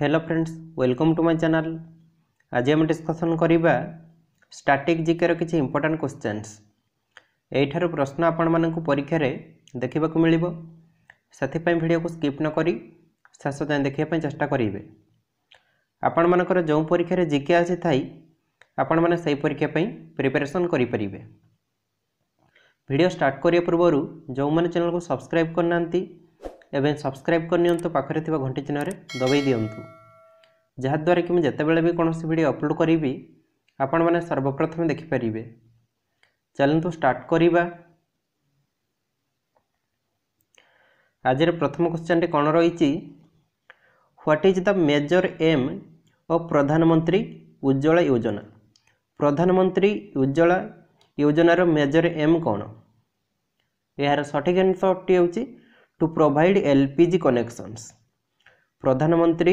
hello friends welcome to my channel आज आम discussion करवा स्टाटिक जिके रिच्छे इंपोर्टां क्वेश्चनस यही प्रश्न आपण मानक परीक्षा देखा मिल से भिड को स्कीप नक शेष जाए देखा चेस्टा करेंगे आपण मानक जो परीक्षा जिके आसी थी आपण मैंने से परीक्षापी प्रिपेरेसन करें भिड स्टार्ट करने पूर्व जो मैंने चेल को सब्सक्राइब करना ଏବେ ସବସ୍କ୍ରାଇବ୍ କରି ନିଅନ୍ତୁ ପାଖରେ ଥିବା ଘଣ୍ଟି ଚିହ୍ନରେ ଦବାଇ ଦିଅନ୍ତୁ ଯାହାଦ୍ୱାରା କି ମୁଁ ଯେତେବେଳେ ବି କୌଣସି ଭିଡ଼ିଓ ଅପଲୋଡ଼ କରିବି ଆପଣମାନେ ସର୍ବପ୍ରଥମେ ଦେଖିପାରିବେ ଚାଲନ୍ତୁ ଷ୍ଟାର୍ଟ କରିବା ଆଜିର ପ୍ରଥମ କ୍ୱେଶ୍ଚନ୍ଟି କ'ଣ ରହିଛି what is the major aim of ପ୍ରଧାନମନ୍ତ୍ରୀ ଉଜ୍ଜଳା ଯୋଜନା ପ୍ରଧାନମନ୍ତ୍ରୀ ଉଜ୍ଜଳା ଯୋଜନାର ମେଜର୍ ଏମ୍ କ'ଣ ଏହାର ସଠିକ୍ ଆନ୍ସର୍ଟି ହେଉଛି to provide L P G connections ପ୍ରଧାନମନ୍ତ୍ରୀ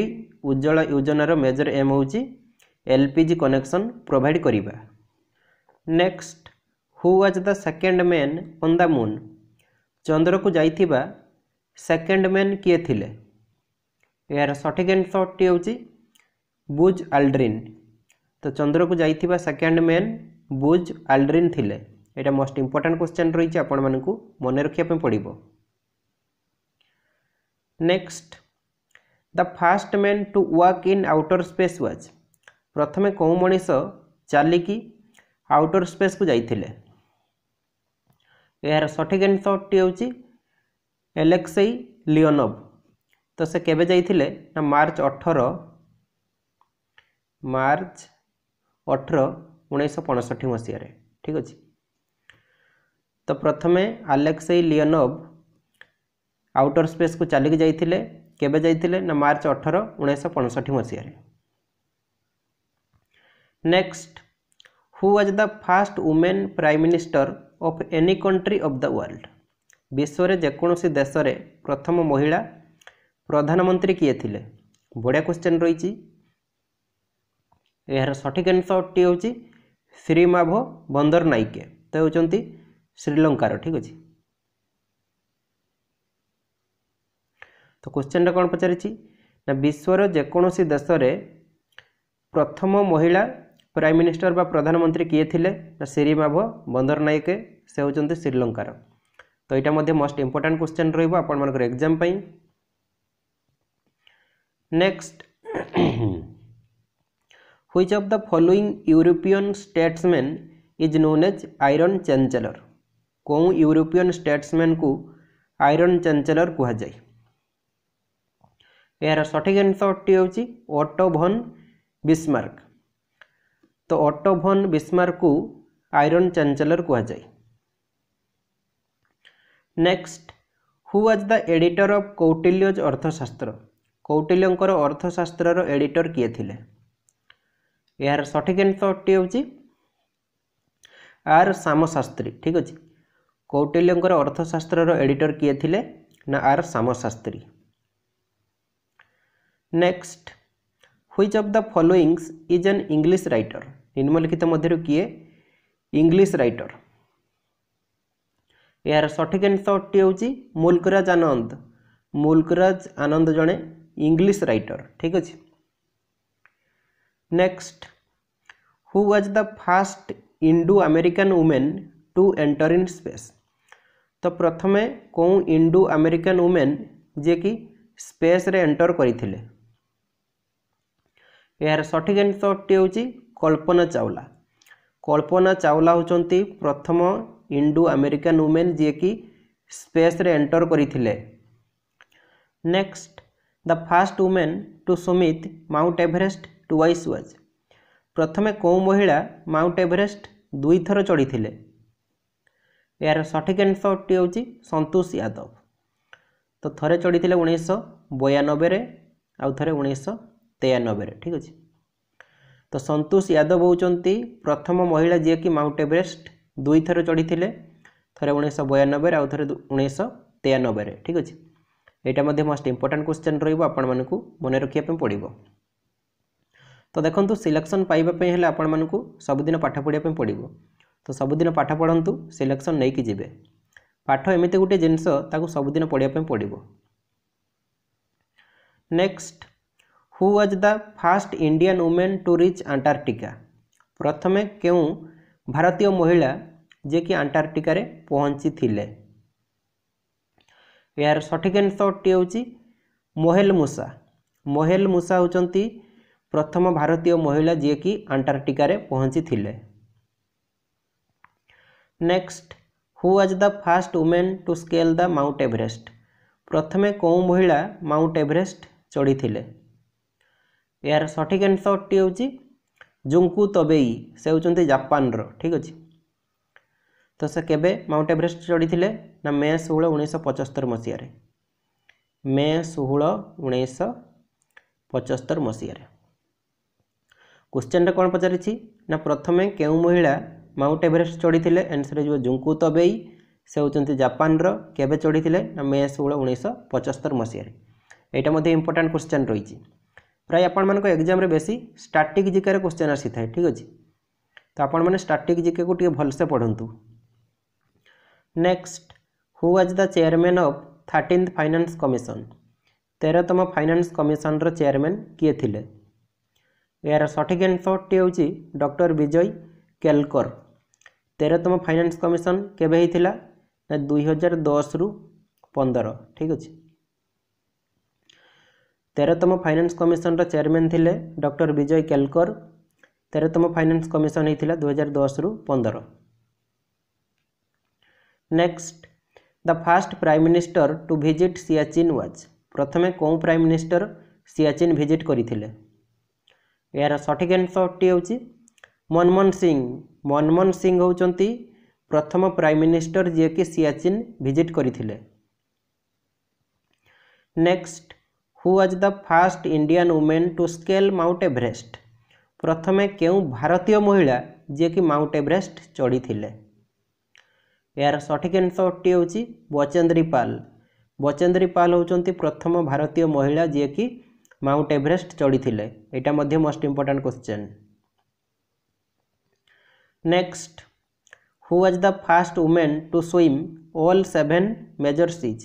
ଉଜ୍ଜଳ ୟୋଜନାର ମେଜର ଏମ୍ ହେଉଛି L P G connection provide କରିବା next who was the second man on the moon ଚନ୍ଦ୍ରକୁ ଯାଇଥିବା ସେକେଣ୍ଡ ମ୍ୟାନ୍ କିଏ ଥିଲେ ଏହାର ସଠିକ୍ ଏନ୍ସର୍ଟି ହେଉଛି ବୁଜ୍ ଆଲଡ୍ରିନ୍ ତ ଚନ୍ଦ୍ରକୁ ଯାଇଥିବା ସେକେଣ୍ଡ ମ୍ୟାନ୍ ବୁଜ୍ ଆଲଡ୍ରିନ୍ ଥିଲେ ଏଇଟା ମୋଷ୍ଟ ଇମ୍ପୋର୍ଟାଣ୍ଟ କ୍ୱେଶ୍ଚନ୍ ରହିଛି ଆପଣମାନଙ୍କୁ ମନେ ରଖିବା ପାଇଁ ପଡ଼ିବ next the first man to walk in outer space was ପ୍ରଥମେ କେଉଁ ମଣିଷ ଚାଲିକି ଆଉଟର୍ ସ୍ପେସ୍କୁ ଯାଇଥିଲେ ଏହାର ସଠିକ୍ ଆନ୍ସର୍ଟି ହେଉଛି ଏଲେକ୍ସେଇ ଲିଓନୋଭ ତ ସେ କେବେ ଯାଇଥିଲେ ନା ମାର୍ଚ୍ଚ ଅଠର ମାର୍ଚ୍ଚ ଅଠର ଉଣେଇଶହ ପଞ୍ଚଷଠି ମସିହାରେ ଠିକ୍ ଅଛି ତ ପ୍ରଥମେ ଆଲେକ୍ସେଇ ଲିଓନୋଭ ଆଉଟର୍ ସ୍ପେସ୍କୁ ଚାଲିକି ଯାଇଥିଲେ କେବେ ଯାଇଥିଲେ ନା ମାର୍ଚ୍ଚ ଅଠର ଉଣେଇଶହ ପଞ୍ଚଷଠି ମସିହାରେ next who was the first woman prime minister of any country of the world ବିଶ୍ୱରେ ଯେକୌଣସି ଦେଶରେ ପ୍ରଥମ ମହିଳା ପ୍ରଧାନମନ୍ତ୍ରୀ କିଏ ଥିଲେ ବଢ଼ିଆ କ୍ୱେଶ୍ଚିନ୍ ରହିଛି ଏହାର ସଠିକ୍ ଆନ୍ସର୍ଟି ହେଉଛି ଶ୍ରୀମାଭ ବନ୍ଦର ନାଇକେ ତ ହେଉଛନ୍ତି ଶ୍ରୀଲଙ୍କାର ଠିକ୍ ଅଛି ତ କୋଶ୍ଚିନ୍ଟା କ'ଣ ପଚାରିଛି ନା ବିଶ୍ୱର ଯେକୌଣସି ଦେଶରେ ପ୍ରଥମ ମହିଳା ପ୍ରାଇମ୍ ମିନିଷ୍ଟର ବା ପ୍ରଧାନମନ୍ତ୍ରୀ କିଏ ଥିଲେ ନା ସିରିମାଭ ବନ୍ଦର ନାୟକେ ସେ ହେଉଛନ୍ତି ଶ୍ରୀଲଙ୍କାର ତ ଏଇଟା ମଧ୍ୟ ମୋଷ୍ଟ ଇମ୍ପୋର୍ଟାଣ୍ଟ କୋଶ୍ଚିନ୍ ରହିବ ଆପଣମାନଙ୍କର ଏକ୍ଜାମ୍ ପାଇଁ next which of the following European statesman is known as iron chancellor কেউ ইউরোপিয়ান স্টেটসম্যান কু আইরন চ্যাঞ্চেলর কুহযায় ଏହାର ସଠିକ୍ ଆନ୍ସରଟି ହେଉଛି ଅଟୋଭନ୍ ବିସ୍ମାର୍କ ତ ଅଟୋଭନ୍ ବିସ୍ମାର୍କକୁ ଆଇରନ୍ ଚାଞ୍ଚେଲର କୁହାଯାଏ next who was the editor of Kautilya's Arthashastra କୌଟିଲ୍ୟଙ୍କର ଅର୍ଥଶାସ୍ତ୍ରର ଏଡିଟର କିଏ ଥିଲେ ଏହାର ସଠିକ୍ ଆନ୍ସରଟି ହେଉଛି ଆର୍ ଶ୍ୟାମଶାସ୍ତ୍ରୀ ଠିକ୍ ଅଛି କୌଟିଲ୍ୟଙ୍କର ଅର୍ଥଶାସ୍ତ୍ରର ଏଡିଟର କିଏ ଥିଲେ ନା R Shamasastry next which of the followings is an English writer নিম্নলিখিত মধ্যে কিয়ে ইংলিশ রাইটর ଏହାର ସଠିକ୍ ଆନ୍ସର୍ଟି ହେଉଛି ମୁଲକରାଜ ଆନନ୍ଦ ମୁଲକରାଜ ଆନନ୍ଦ ଜଣେ ଇଂଲିଶ ରାଇଟର ଠିକ୍ ଅଛି next who was the first Indo American woman to enter in space ତ ପ୍ରଥମେ କେଉଁ ଇଣ୍ଡୋ ଆମେରିକାନ୍ ୱମେନ୍ ଯିଏକି ସ୍ପେସ୍ରେ ଏଣ୍ଟର କରିଥିଲେ ଏହାର ସଠିକ୍ ଆନ୍ସରଟି ହେଉଛି କଳ୍ପନା ଚାୱଲା କଳ୍ପନା ଚାୱଲା ହେଉଛନ୍ତି ପ୍ରଥମ ଇଣ୍ଡୋ ଆମେରିକାନ୍ ଓମେନ୍ ଯିଏକି ସ୍ପେସ୍ରେ ଏଣ୍ଟର କରିଥିଲେ next the first woman to summit Mount Everest twice was ପ୍ରଥମେ କେଉଁ ମହିଳା ମାଉଣ୍ଟ ଏଭରେଷ୍ଟ ଦୁଇଥର ଚଢ଼ିଥିଲେ ଏହାର ସଠିକ୍ ଆନ୍ସରଟି ହେଉଛି ସନ୍ତୋଷ ୟାଦବ ତ ଥରେ ଚଢ଼ିଥିଲେ ଉଣେଇଶହ ବୟାନବେରେ ଆଉ ଥରେ ଉଣେଇଶହ ତେୟାନବେରେ ଠିକ୍ ଅଛି ତ ସନ୍ତୋଷ ୟାଦବ ହେଉଛନ୍ତି ପ୍ରଥମ ମହିଳା ଯିଏକି ମାଉଣ୍ଟ ଏଭରେଷ୍ଟ ଦୁଇଥର ଚଢ଼ିଥିଲେ ଥରେ ଉଣେଇଶହ ବୟାନବେରେ ଆଉ ଥରେ ଉଣେଇଶହ ତେୟାନବେରେ ଠିକ୍ ଅଛି ଏଇଟା ମଧ୍ୟ ମୋଷ୍ଟ ଇମ୍ପୋର୍ଟାଣ୍ଟ କ୍ୱେଶ୍ଚନ୍ ରହିବ ଆପଣମାନଙ୍କୁ ମନେ ରଖିବା ପାଇଁ ପଡ଼ିବ ତ ଦେଖନ୍ତୁ ସିଲେକ୍ସନ୍ ପାଇବା ପାଇଁ ହେଲେ ଆପଣମାନଙ୍କୁ ସବୁଦିନ ପାଠ ପଢ଼ିବା ପାଇଁ ପଡ଼ିବ ତ ସବୁଦିନ ପାଠ ପଢ଼ନ୍ତୁ ସିଲେକ୍ସନ୍ ନେଇକି ଯିବେ ପାଠ ଏମିତି ଗୋଟିଏ ଜିନିଷ ତାକୁ ସବୁଦିନ ପଢ଼ିବା ପାଇଁ ପଡ଼ିବ next who was the first Indian woman to reach Antarctica ପ୍ରଥମେ କେଉଁ ଭାରତୀୟ ମହିଳା ଯିଏକି ଆଣ୍ଟାର୍କଟିକାରେ ପହଞ୍ଚିଥିଲେ ଏହାର ସଠିକ୍ ଆନ୍ସରଟି ହେଉଛି ମୋହେଲ ମୂଷା ମୋହେଲ ମୂଷା ହେଉଛନ୍ତି ପ୍ରଥମ ଭାରତୀୟ ମହିଳା ଯିଏକି ଆଣ୍ଟାର୍କଟିକାରେ ପହଞ୍ଚିଥିଲେ next who was the first woman to scale the Mount Everest ପ୍ରଥମେ କେଉଁ ମହିଳା ମାଉଣ୍ଟ ଏଭରେଷ୍ଟ ଚଢ଼ିଥିଲେ ଏହାର ସଠିକ୍ ଆନ୍ସରଟି ହେଉଛି ଜୁଙ୍କୁ ତବେଇ ସେ ହେଉଛନ୍ତି ଜାପାନର ଠିକ୍ ଅଛି ତ ସେ କେବେ ମାଉଣ୍ଟ ଏଭରେଷ୍ଟ ଚଢ଼ିଥିଲେ ନା ମେ ଷୋହଳ ଉଣେଇଶହ ପଚସ୍ତର ମସିହାରେ ମେ ଷୋହଳ ଉଣେଇଶହ ପଚସ୍ତର ମସିହାରେ କ୍ୱେଶ୍ଚେନ୍ଟା କ'ଣ ପଚାରିଛି ନା ପ୍ରଥମେ କେଉଁ ମହିଳା ମାଉଣ୍ଟ ଏଭରେଷ୍ଟ ଚଢ଼ିଥିଲେ ଆନ୍ସର ହେଇଯିବ ଜୁଙ୍କୁ ତବେଇ ସେ ହେଉଛନ୍ତି ଜାପାନର କେବେ ଚଢ଼ିଥିଲେ ନା ମେ ଷୋହଳ ଉଣେଇଶହ ପଚସ୍ତର ମସିହାରେ ଏଇଟା ମଧ୍ୟ ଇମ୍ପୋର୍ଟାଣ୍ଟ କ୍ୱେଶ୍ଚେନ୍ ରହିଛି ପ୍ରାୟ ଆପଣମାନଙ୍କ ଏକ୍ଜାମ୍ରେ ବେଶୀ ଷ୍ଟାଟିକ୍ ଜିକାର କୋଶ୍ଚେନ୍ ଆସିଥାଏ ଠିକ୍ ଅଛି ତ ଆପଣମାନେ ଷ୍ଟାଟିକ୍ ଜିକେକୁ ଟିକେ ଭଲସେ ପଢ଼ନ୍ତୁ next who was the chairman of thirteenth finance commission ତେରତମ ଫାଇନାନ୍ସ କମିଶନର ଚେୟାରମ୍ୟାନ୍ କିଏ ଥିଲେ ଏହାର ସଠିକ୍ ଆନ୍ସରଟି ହେଉଛି ଡକ୍ଟର ବିଜୟ କେଲକର ତେରତମ ଫାଇନାନ୍ସ କମିଶନ କେବେ ହେଇଥିଲା ନା ଦୁଇ ହଜାର ଦଶରୁ ପନ୍ଦର ଠିକ୍ ଅଛି ତେରତମ ଫାଇନାନ୍ସ କମିଶନର ଚେୟାରମ୍ୟାନ୍ ଥିଲେ ଡକ୍ଟର ବିଜୟ କେଲକର ତେରତମ ଫାଇନାନ୍ସ କମିଶନ ହୋଇଥିଲା ଦୁଇହଜାର ଦଶରୁ ପନ୍ଦର next the first prime minister to visit Siachen was ପ୍ରଥମେ କେଉଁ ପ୍ରାଇମ୍ ମିନିଷ୍ଟର ସିଆଚିନ୍ ଭିଜିଟ୍ କରିଥିଲେ ଏହାର ସଠିକ୍ ଆନ୍ସରଟି ହେଉଛି ମନମୋହନ ସିଂ ମନମୋହନ ସିଂ ହେଉଛନ୍ତି ପ୍ରଥମ ପ୍ରାଇମ୍ ମିନିଷ୍ଟର ଯିଏକି ସିଆଚିନ୍ ଭିଜିଟ୍ କରିଥିଲେ next who was the first Indian woman to scale Mount Everest প্রথমে কেউ ভারতীয় মহিলা যিয়েকি মাউন্ট এভরেস্ট চড়িলে এর সঠিক আনসরটি হচ্ছে বচেন্দ্রী পাল বচেন্দ্রী পাল হচ্ছেন প্রথম ভারতীয় মহিলা যিয়েকি মাউন্ট এভরেস্ট চড়িলে এটা মধ্যে most important question next who was the first woman to swim all seven major seas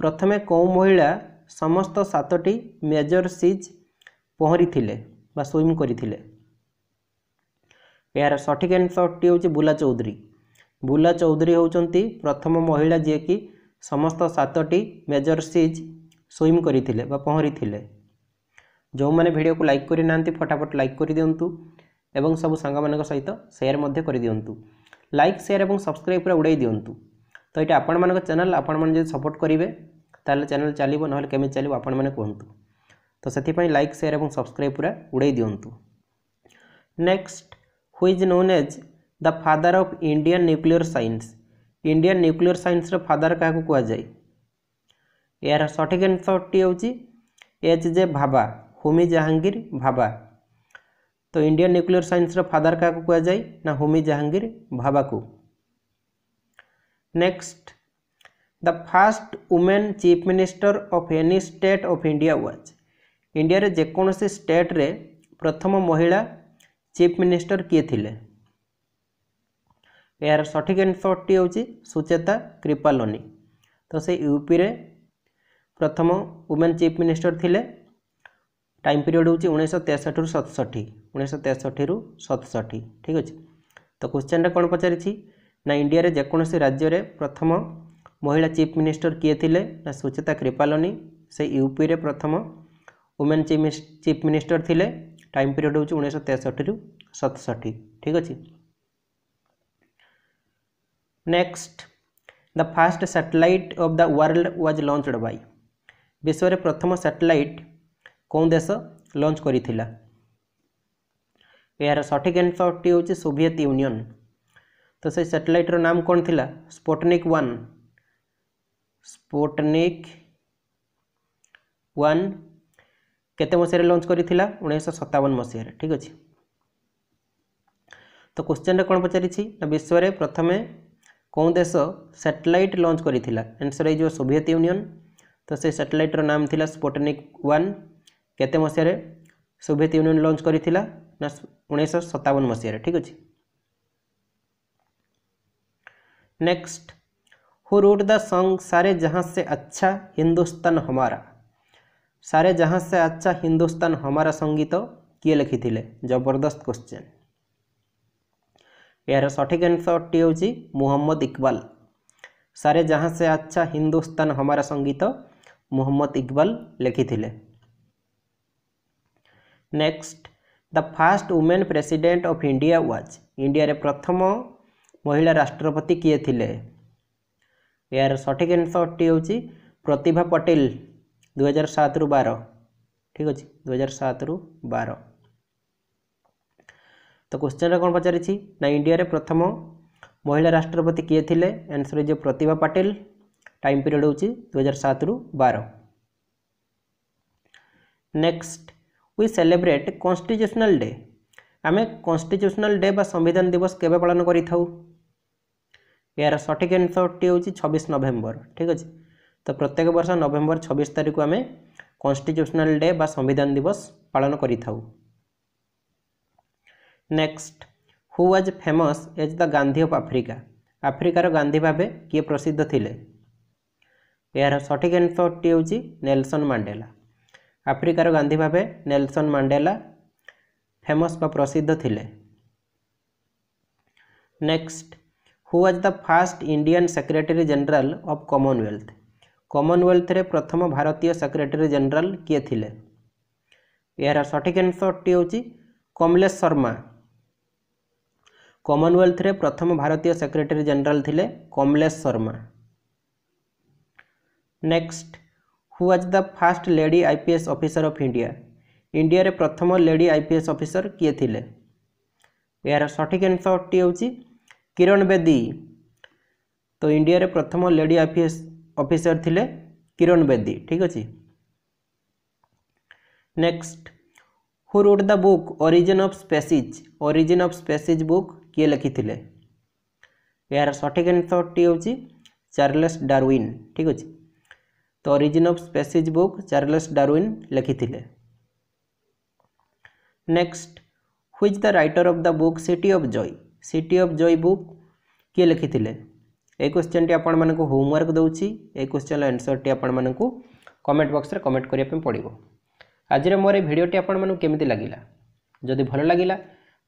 প্রথমে কেউ মহিলা ସମସ୍ତ ସାତଟି ମେଜର ସିଜ୍ ପହଁରିଥିଲେ ବା ସୁଇମ୍ କରିଥିଲେ ଏହାର ସଠିକ୍ ଆନ୍ସରଟି ହେଉଛି ବୁଲା ଚୌଧୁରୀ ବୁଲା ଚୌଧୁରୀ ହେଉଛନ୍ତି ପ୍ରଥମ ମହିଳା ଯିଏକି ସମସ୍ତ ସାତଟି ମେଜର ସିଜ୍ ସୁଇମ୍ କରିଥିଲେ ବା ପହଁରିଥିଲେ ଯେଉଁମାନେ ଭିଡ଼ିଓକୁ ଲାଇକ୍ କରିନାହାନ୍ତି ଫଟାଫଟ ଲାଇକ୍ କରିଦିଅନ୍ତୁ ଏବଂ ସବୁ ସାଙ୍ଗମାନଙ୍କ ସହିତ ସେୟାର ମଧ୍ୟ କରିଦିଅନ୍ତୁ ଲାଇକ୍ ସେୟାର ଏବଂ ସବସ୍କ୍ରାଇବ୍ ପୁରା ଉଡ଼ାଇ ଦିଅନ୍ତୁ ତ ଏଇଟା ଆପଣମାନଙ୍କ ଚ୍ୟାନେଲ୍ ଆପଣମାନେ ଯଦି ସପୋର୍ଟ କରିବେ তাহলে চ্যানেল চালিব নহলে কেমি চালিব আপনার কুহতু তো সেই লাইক সেয়ার এবং সবসক্রাইব পুরা উড়াই দিও next who's known as the father of Indian nuclear science Indian nuclear সাইন্সর ফাদার কাহু কুযায় এর সঠিক আনসরটি হচ্ছে এচ জে ভাবা হোমি জাহাঙ্গীর ভাবা তো ইন্ডিয়ান নিউক্লিয়র সাইন্সর ফাদার কাহু কুযায় না হোমি জাহাঙ্গীর ভাবাকু next the first woman chief minister of any state of India was India रे जेकोसी state रे प्रथम महिला chief minister किए थिले यार सठिक आंसर टी होची सुचेता कृपालोनी तो से यूपी रे प्रथम वुमेन चीफ मिनिस्टर थिले टाइम पीरियड होची 1963 रु 67 1963 रु 67 ठीक अछि तो क्वेश्चन रे कोन पचारी छी ना इंडिया रे जेकोसी राज्य रे प्रथम ମହିଳା ଚିଫ୍ ମିନିଷ୍ଟର କିଏ ଥିଲେ ନା ସୁଚେତା କ୍ରିପାଲୋନି ସେ ୟୁପିରେ ପ୍ରଥମ ଓମେନ୍ ଚିଫ୍ ମିନିଷ୍ଟର ଥିଲେ ଟାଇମ୍ ପିରିୟଡ଼ ହେଉଛି ଉଣେଇଶହ ତେଷଠିରୁ ସତଷଠି ଠିକ୍ ଅଛି next the first satellite of the world was launched by ବିଶ୍ୱରେ ପ୍ରଥମ ସାଟେଲାଇଟ୍ କେଉଁ ଦେଶ ଲଞ୍ଚ କରିଥିଲା ଏହାର ସଠିକ୍ ଆନ୍ସରଟି ହେଉଛି ସୋଭିଏତ୍ ୟୁନିଅନ୍ ତ ସେ ସାଟେଲାଇଟ୍ର ନାମ କ'ଣ ଥିଲା ସ୍ପୋଟନିକ୍ ୱାନ୍ ସ୍ପୁଟନିକ୍ ୱାନ୍ କେତେ ମସିହାରେ ଲଞ୍ଚ କରିଥିଲା ଉଣେଇଶହ ସତାବନ ମସିହାରେ ଠିକ୍ ଅଛି ତ କୋଶ୍ଚିନ୍ରେ କ'ଣ ପଚାରିଛି ନା ବିଶ୍ୱରେ ପ୍ରଥମେ କେଉଁ ଦେଶ ସାଟେଲାଇଟ୍ ଲଞ୍ଚ କରିଥିଲା ଆନ୍ସର୍ ହେଇଯିବ ସୋଭିଏତ ୟୁନିଅନ୍ ତ ସେ ସାଟେଲାଇଟ୍ର ନାମ ଥିଲା ସ୍ପୁଟନିକ୍ ୱାନ୍ କେତେ ମସିହାରେ ସୋଭିଏତ ୟୁନିଅନ୍ ଲଞ୍ଚ କରିଥିଲା ନା ଉଣେଇଶହ ସତାବନ ମସିହାରେ ଠିକ୍ ଅଛି next who wrote the song Sare Jahan से अच्छा हिंदुस्तान हमारा सारे जहाँ से अच्छा हिंदुस्तान हमारा संगीत किए लिखी थे जबरदस्त क्वेश्चन यार सठिक आंसर टी हूँ मुहम्मद इकबाल सारे जहाँ से अच्छा हिंदुस्तान हमारा संगीत मुहम्मद इकबाल लिखी next the first woman president of India was India रे प्रथम महिला राष्ट्रपति किए थे ଏହାର ସଠିକ୍ ଆନ୍ସର୍ଟି ହେଉଛି ପ୍ରତିଭା ପଟେଲ ଦୁଇହଜାର ସାତରୁ ବାର ଠିକ୍ ଅଛି ଦୁଇହଜାର ସାତରୁ ବାର ତ କୋଶ୍ଚିନ୍ରେ କ'ଣ ପଚାରିଛି ନା ଇଣ୍ଡିଆରେ ପ୍ରଥମ ମହିଳା ରାଷ୍ଟ୍ରପତି କିଏ ଥିଲେ answer is Pratibha Patil time period ହେଉଛି ଦୁଇହଜାର ସାତରୁ ବାର next we celebrate constitutional day ଆମେ କନଷ୍ଟିଚ୍ୟୁସନାଲ୍ ଡେ ବା ସମ୍ବିଧାନ ଦିବସ କେବେ ପାଳନ କରିଥାଉ ଏହାର ସଠିକ୍ ଆନ୍ସରଟି ହେଉଛି ଛବିଶ ନଭେମ୍ବର ଠିକ୍ ଅଛି ତ ପ୍ରତ୍ୟେକ ବର୍ଷ ନଭେମ୍ବର ଛବିଶ ତାରିଖକୁ ଆମେ କନଷ୍ଟିଚ୍ୟୁସନାଲ୍ ଡେ ବା ସମ୍ବିଧାନ ଦିବସ ପାଳନ କରିଥାଉ next who was famous as the Gandhi of Africa ଆଫ୍ରିକାର ଗାନ୍ଧି ଭାବେ କିଏ ପ୍ରସିଦ୍ଧ ଥିଲେ ଏହାର ସଠିକ୍ ଆନ୍ସରଟି ହେଉଛି ନେଲସନ୍ ମାଣ୍ଡେଲା ଆଫ୍ରିକାର ଗାନ୍ଧି ଭାବେ ନେଲସନ୍ ମାଣ୍ଡେଲା ଫେମସ୍ ବା ପ୍ରସିଦ୍ଧ ଥିଲେ next who was the first Indian secretary general of Commonwealth କମନୱେଲ୍ଥରେ ପ୍ରଥମ ଭାରତୀୟ ସେକ୍ରେଟେରୀ ଜେନେରାଲ୍ କିଏ ଥିଲେ ଏହାର ସଠିକ୍ ଆନ୍ସର୍ଟି ହେଉଛି କମଲେଶ ଶର୍ମା କମନୱେଲ୍ଥରେ ପ୍ରଥମ ଭାରତୀୟ ସେକ୍ରେଟେରୀ ଜେନେରାଲ୍ ଥିଲେ Kamlesh Sharma next who was the first lady I P S officer of India ଇଣ୍ଡିଆରେ ପ୍ରଥମ lady I P S officer କିଏ ଥିଲେ ଏହାର ସଠିକ୍ ଆନ୍ସର୍ଟି ହେଉଛି কিরণ বেদী তো ইন্ডিয়ার প্রথম লেডি অফিসর থিলে কিরণ বেদী ঠিক আছে next who wrote the book origin of species origin of species book କିଏ ଲେଖିଥିଲେ ଏହାର ସଠିକ୍ ଆନ୍ସର୍ଟି ହେଉଛି ଚାର୍ଲେସ୍ ଡାରୱିନ୍ ଠିକ୍ ଅଛି ତ origin of species book Charles Darwin ଲେଖିଥିଲେ next who's the writer of the book city of joy city of joy book किए लिखी थे ये क्वेश्चन टी आपको होमवर्क दूसरी ये क्वेश्चन रनसर टी आपको कमेंट बक्स में कमेंट करने पड़ो आज मोर भिडटे आपति लगला जदि भल लगला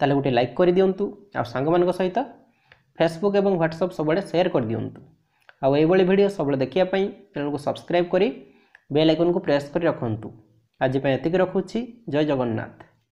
तेल गोटे लाइक कर दिंतु आंग सहित फेसबुक और ह्वाट्सअप सब सेयार कर दिंतु आई भिड सब देखापी चैनल को सब्सक्राइब कर बेल आइकन को प्रेस कर रखु आजपाई एति रखुच्छी जय जगन्नाथ